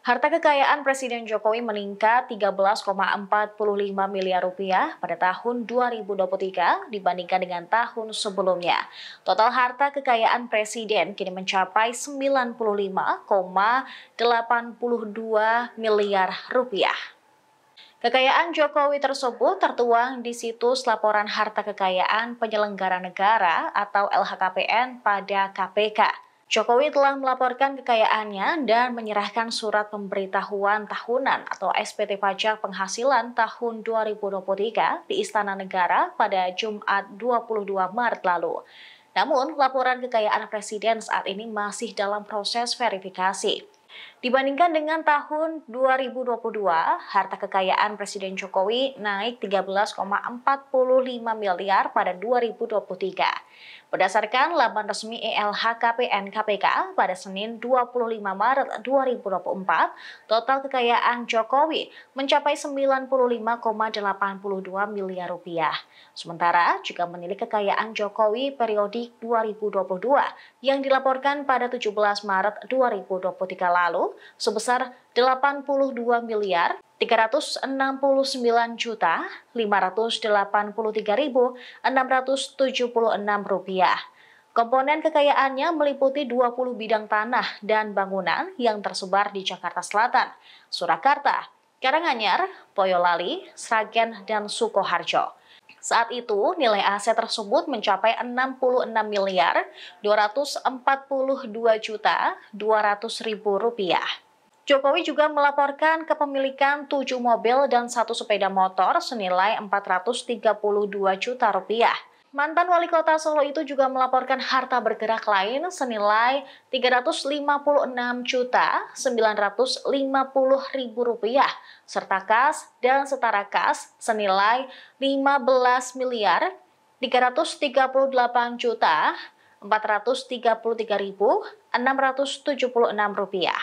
Harta kekayaan Presiden Jokowi meningkat 13,45 miliar rupiah pada tahun 2023 dibandingkan dengan tahun sebelumnya. Total harta kekayaan Presiden kini mencapai 95,82 miliar rupiah. Kekayaan Jokowi tersebut tertuang di situs laporan harta kekayaan penyelenggara negara atau LHKPN pada KPK. Jokowi telah melaporkan kekayaannya dan menyerahkan surat pemberitahuan tahunan atau SPT pajak penghasilan tahun 2023 di Istana Negara pada Jumat 22 Maret lalu. Namun, laporan kekayaan presiden saat ini masih dalam proses verifikasi. Dibandingkan dengan tahun 2022, harta kekayaan Presiden Jokowi naik 13,45 miliar pada 2023. Berdasarkan laman resmi ELHKPN KPK pada Senin 25 Maret 2024, total kekayaan Jokowi mencapai 95,82 miliar rupiah. Sementara juga menilik kekayaan Jokowi periode 2022 yang dilaporkan pada 17 Maret 2023 lalu sebesar 82 miliar 369.583.676 rupiah. Komponen kekayaannya meliputi 20 bidang tanah dan bangunan yang tersebar di Jakarta Selatan, Surakarta, Karanganyar, Boyolali, Sragen, dan Sukoharjo. Saat itu, nilai aset tersebut mencapai 66 miliar 242 juta 200 ribu rupiah. Jokowi juga melaporkan kepemilikan tujuh mobil dan satu sepeda motor senilai 432 juta rupiah. Mantan wali kota Solo itu juga melaporkan harta bergerak lain senilai 356 juta 950 ribu rupiah, serta kas dan setara kas senilai 15 miliar 338 juta enam rupiah.